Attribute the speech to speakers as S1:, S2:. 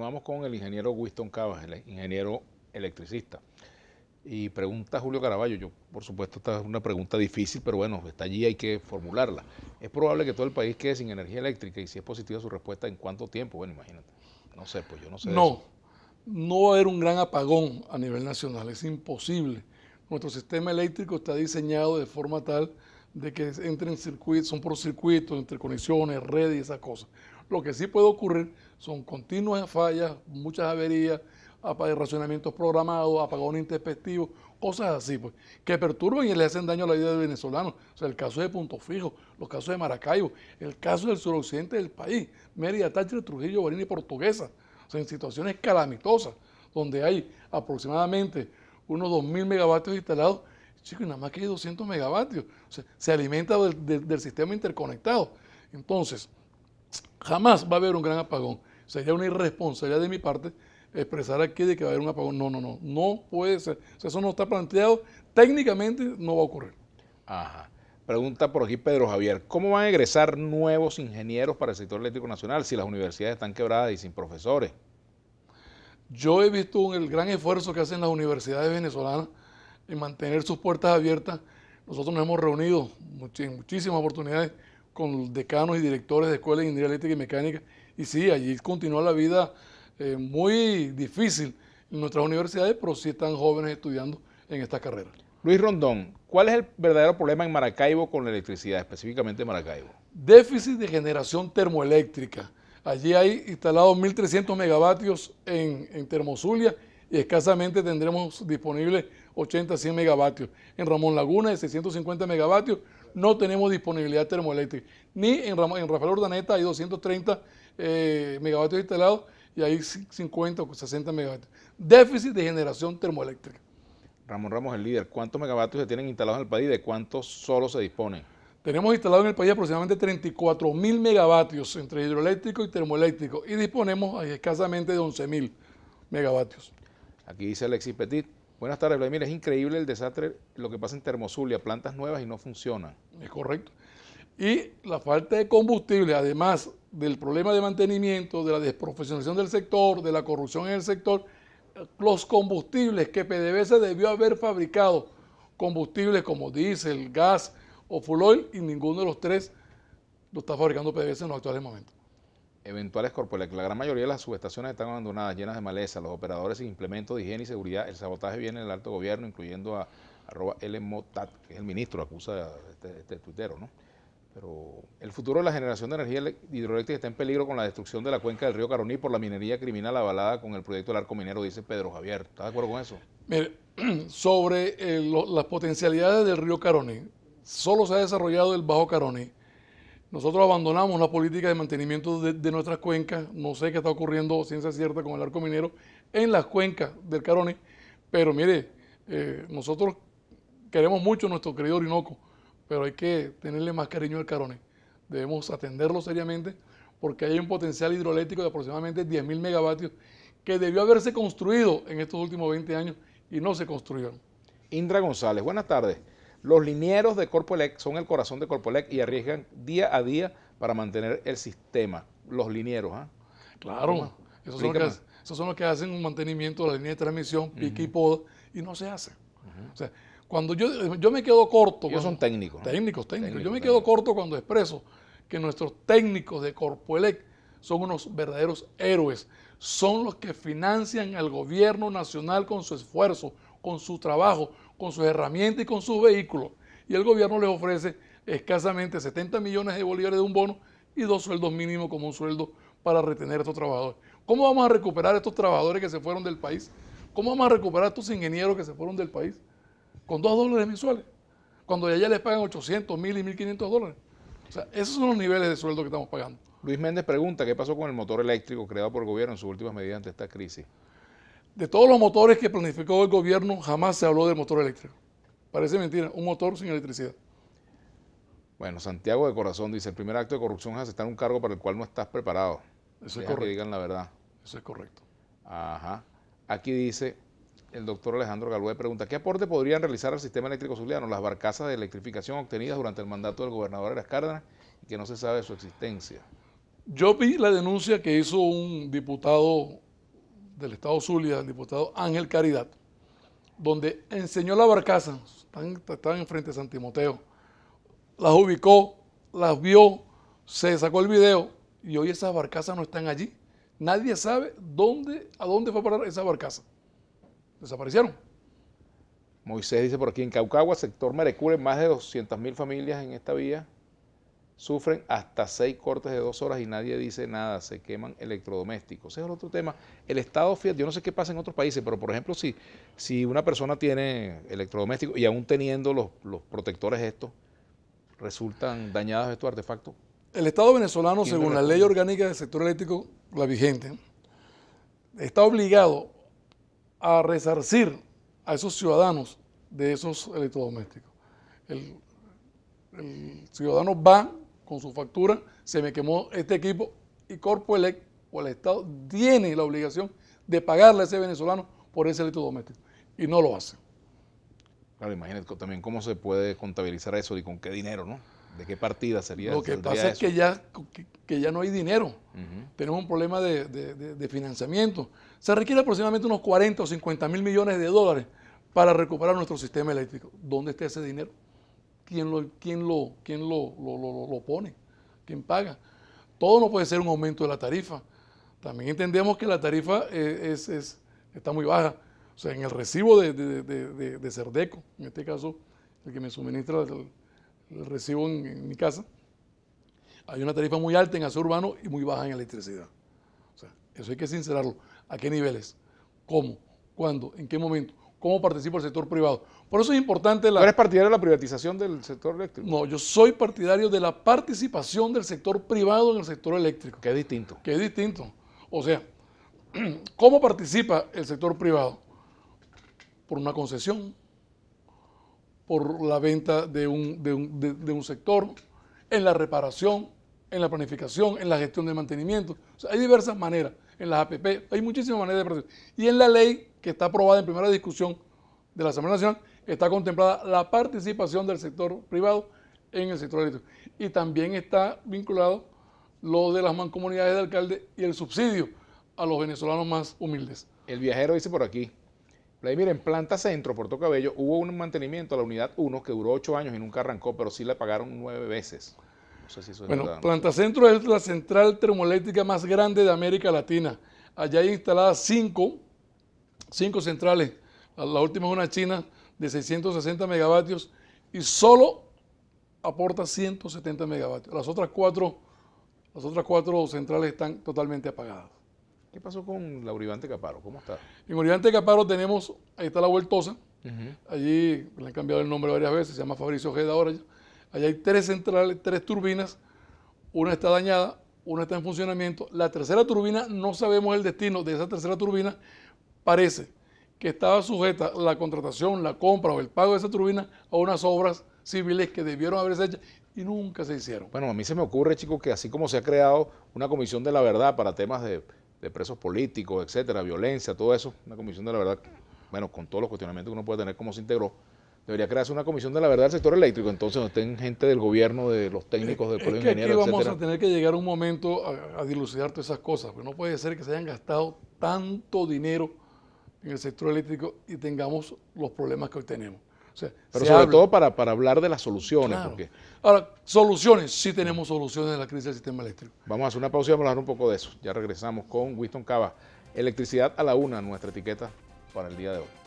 S1: continuamos con el ingeniero Winston Cabas, el ingeniero electricista. Y pregunta Julio Caraballo, yo por supuesto esta es una pregunta difícil, pero bueno, está allí, hay que formularla. Es probable que todo el país quede sin energía eléctrica y si es positiva su respuesta, ¿en cuánto tiempo? Bueno, imagínate. No sé, pues yo no sé. No,
S2: no va a haber un gran apagón a nivel nacional, es imposible. Nuestro sistema eléctrico está diseñado de forma tal de que entren circuitos, son por circuitos, interconexiones, redes y esas cosas. Lo que sí puede ocurrir son continuas fallas, muchas averías, racionamientos programados, apagones intempestivos, cosas así, pues, que perturban y le hacen daño a la vida de venezolano. O sea, el caso de Punto Fijo, los casos de Maracaibo, el caso del suroccidente del país, Mérida, Táchira, Trujillo, Barinas, y Portuguesa. O en situaciones calamitosas, donde hay aproximadamente unos 2.000 megavatios instalados, chicos, y nada más que hay 200 megavatios. se alimenta del sistema interconectado. Entonces, jamás va a haber un gran apagón. Sería una irresponsabilidad de mi parte expresar aquí de que va a haber un apagón. No, no, no, no puede ser. eso no está
S1: planteado. Técnicamente no va a ocurrir. Ajá. Pregunta por aquí Pedro Javier, ¿cómo van a egresar nuevos ingenieros para el sector eléctrico nacional si las universidades están quebradas y sin profesores? Yo he visto el gran esfuerzo que hacen las universidades venezolanas
S2: en mantener sus puertas abiertas. Nosotros nos hemos reunido en muchísimas oportunidades con decanos y directores de escuelas de ingeniería eléctrica y mecánica. Y sí, allí continúa la vida eh, muy difícil en nuestras universidades, pero sí están jóvenes estudiando en esta carrera.
S1: Luis Rondón, ¿cuál es el verdadero problema en Maracaibo con la electricidad, específicamente en
S2: Maracaibo? Déficit de generación termoeléctrica. Allí hay instalados 1.300 megavatios en, en Termozulia y escasamente tendremos disponibles 80 100 megavatios. En Ramón Laguna de 650 megavatios, no tenemos disponibilidad termoeléctrica. Ni en, Rafael Urdaneta hay 230 eh, megavatios instalados y hay 50 o 60 megavatios. Déficit de generación termoeléctrica.
S1: Ramón Ramos, el líder, ¿cuántos megavatios se tienen instalados en el país y de cuántos solo se dispone? Tenemos instalado en el país
S2: aproximadamente 34 mil megavatios entre hidroeléctrico y termoeléctrico y disponemos eh, escasamente
S1: de 11 mil megavatios. Aquí dice Alexis Petit, Buenas tardes, Vladimir. Es increíble el desastre, lo que pasa en Termozulia, plantas nuevas y no funcionan. Es correcto. Y
S2: la falta de combustible, además del problema de mantenimiento, de la desprofesionalización del sector, de la corrupción en el sector, los combustibles que PDVSA debió haber fabricado, combustibles como diésel, gas o full oil, y ninguno de los tres lo está fabricando PDVSA en los actuales momentos
S1: eventuales corporales. La gran mayoría de las subestaciones están abandonadas, llenas de maleza, los operadores sin implementos de higiene y seguridad. El sabotaje viene del alto gobierno, incluyendo a arroba Motat, que es el ministro, acusa este, este, tuitero, ¿no? Pero el futuro de la generación de energía hidroeléctrica está en peligro con la destrucción de la cuenca del río Caroní por la minería criminal avalada con el proyecto del arco minero, dice Pedro Javier. ¿Estás de acuerdo con eso?
S2: Mire, sobre eh, las potencialidades del río Caroní, solo se ha desarrollado el Bajo Caroní nosotros abandonamos la política de mantenimiento de, nuestras cuencas. No sé qué está ocurriendo, ciencia cierta, con el arco minero en las cuencas del Carone. Pero mire, eh, nosotros queremos mucho a nuestro querido Orinoco, pero hay que tenerle más cariño al Carone. Debemos atenderlo seriamente porque hay un potencial hidroeléctrico de aproximadamente 10.000 megavatios que debió haberse construido en estos últimos 20 años y no se construyeron.
S1: Indra González, buenas tardes. Los linieros de Corpoelec son el corazón de Corpoelec y arriesgan día a día para mantener el sistema. Los linieros, ¿ah? Claro, esos
S2: son, los que, hacen un mantenimiento de la línea de transmisión, y poda, y no se hace. O sea, cuando yo, yo me quedo corto. Ellos son técnicos. Técnicos, técnicos. yo me quedo corto cuando expreso que nuestros técnicos de Corpoelec son unos verdaderos héroes. Son los que financian al gobierno nacional con su esfuerzo, con su trabajo, con sus herramientas y con sus vehículos. Y el gobierno les ofrece escasamente 70 millones de bolívares de un bono y dos sueldos mínimos como un sueldo para retener a estos trabajadores. ¿Cómo vamos a recuperar a estos trabajadores que se fueron del país? ¿Cómo vamos a recuperar a estos ingenieros que se fueron del país? Con dos dólares mensuales, cuando ya les pagan 800, 1000 y 1500 dólares. O sea,
S1: esos son los niveles de sueldo que estamos pagando. Luis Méndez pregunta, ¿qué pasó con el motor eléctrico creado por el gobierno en sus últimas medidas ante esta crisis?
S2: De todos los motores que planificó el gobierno, jamás se habló del motor
S1: eléctrico. Parece
S2: mentira, un motor sin electricidad.
S1: Bueno, Santiago de Corazón dice, el primer acto de corrupción es aceptar un cargo para el cual no estás preparado. Eso es correcto. Que digan la verdad. Eso es correcto. Ajá. Aquí dice el doctor Alejandro Galúe pregunta, ¿qué aporte podrían realizar al sistema eléctrico zuliano las barcazas de electrificación obtenidas durante el mandato del gobernador Eras Cárdenas y que no se sabe de su existencia?
S2: Yo vi la denuncia que hizo un diputado del Estado Zulia, del diputado Ángel Caridad, donde enseñó la barcaza, están, enfrente de San Timoteo, las ubicó, las vio, se sacó el video y hoy esas barcazas no están allí. Nadie sabe
S1: dónde,
S2: a dónde fue a parar esa barcaza. Desaparecieron.
S1: Moisés dice por aquí, en Caucagua, sector Marecure, más de 200.000 familias en esta vía sufren hasta seis cortes de dos horas y nadie dice nada, se queman electrodomésticos. Ese es otro tema. El Estado, fiel, yo no sé qué pasa en otros países, pero por ejemplo, si, si una persona tiene electrodomésticos y aún teniendo los, protectores estos, resultan dañados estos artefactos.
S2: El Estado venezolano, según la ley orgánica del sector eléctrico, la vigente, está obligado a resarcir a esos ciudadanos de esos electrodomésticos. el ciudadano va con su factura, se me quemó este equipo y Corpoelec o el Estado tiene la obligación de pagarle a ese venezolano por ese delito doméstico y no lo hace.
S1: Claro, imagínate también cómo se puede contabilizar eso y con qué dinero, ¿no? ¿De qué partida sería? Lo que pasa es que
S2: ya, que ya no hay dinero. Tenemos un problema de, de, financiamiento. Se requiere aproximadamente unos 40 o 50 mil millones de dólares para recuperar nuestro sistema eléctrico. ¿Dónde está ese dinero? quién lo, lo, lo, pone, quién paga. Todo no puede ser un aumento de la tarifa. También entendemos que la tarifa eh, es, está muy baja. O sea, en el recibo de, Cerdeco, en este caso, el que me suministra el, recibo en, mi casa, hay una tarifa muy alta en gas urbano y muy baja en electricidad. O sea, eso hay que sincerarlo. ¿A qué niveles? ¿Cómo? ¿Cuándo? ¿En qué momento? cómo participa el sector privado. Por eso es importante la... ¿No eres partidario de la privatización del sector eléctrico? No, yo soy partidario de la participación del sector privado en el sector eléctrico. ¿Qué es distinto. Qué es distinto. O sea, ¿cómo participa el sector privado? Por una concesión, por la venta de un, sector, en la reparación, en la planificación, en la gestión de mantenimiento. O sea, hay diversas maneras en las APP. Hay muchísimas maneras de proceder. Y en la ley que está aprobada en primera discusión de la Asamblea Nacional está contemplada la participación del sector privado en el sector eléctrico. Y también está vinculado lo de las mancomunidades de alcalde y el subsidio a los venezolanos
S1: más humildes. El viajero dice por aquí, Vladimir, en planta centro, Puerto Cabello, hubo un mantenimiento a la unidad 1 que duró 8 años y nunca arrancó, pero sí la pagaron 9 veces bueno,
S2: Plantacentro es la central termoeléctrica más grande de América Latina. Allá hay instaladas cinco, cinco centrales. La última es una china de 660 megavatios y solo aporta 170 megavatios. Las otras cuatro, las otras cuatro centrales están totalmente apagadas.
S1: ¿Qué pasó con la Uribante Caparo? ¿Cómo está?
S2: En Uribante Caparo tenemos, ahí está la Vueltosa, allí le han cambiado el nombre varias veces, se llama Fabricio Geda ahora. Ya Allá hay tres centrales, tres turbinas, una está dañada, una está en funcionamiento. La tercera turbina, no sabemos el destino de esa tercera turbina, parece que estaba sujeta la contratación, la compra o el pago de esa turbina a unas obras civiles que debieron haberse hecho y nunca se hicieron.
S1: Bueno, a mí se me ocurre, chicos, que así como se ha creado una comisión de la verdad para temas de, de presos políticos, etcétera, violencia, todo eso, una comisión de la verdad, bueno, con todos los cuestionamientos que uno puede tener, cómo se integró, Debería crearse una comisión de la verdad del sector eléctrico, entonces no estén gente del gobierno, de los técnicos, del colegio de ingenieros, vamos a
S2: tener que llegar un momento a, dilucidar todas esas cosas, Porque no puede ser que se hayan gastado tanto dinero en el sector eléctrico y tengamos los problemas que hoy tenemos. pero sobre todo
S1: para, hablar de las soluciones. Porque...
S2: Ahora, soluciones, sí tenemos soluciones de la crisis del sistema eléctrico.
S1: Vamos a hacer una pausa y vamos a hablar un poco de eso. Ya regresamos con Winston Cava. Electricidad a la una, nuestra etiqueta para el día de hoy.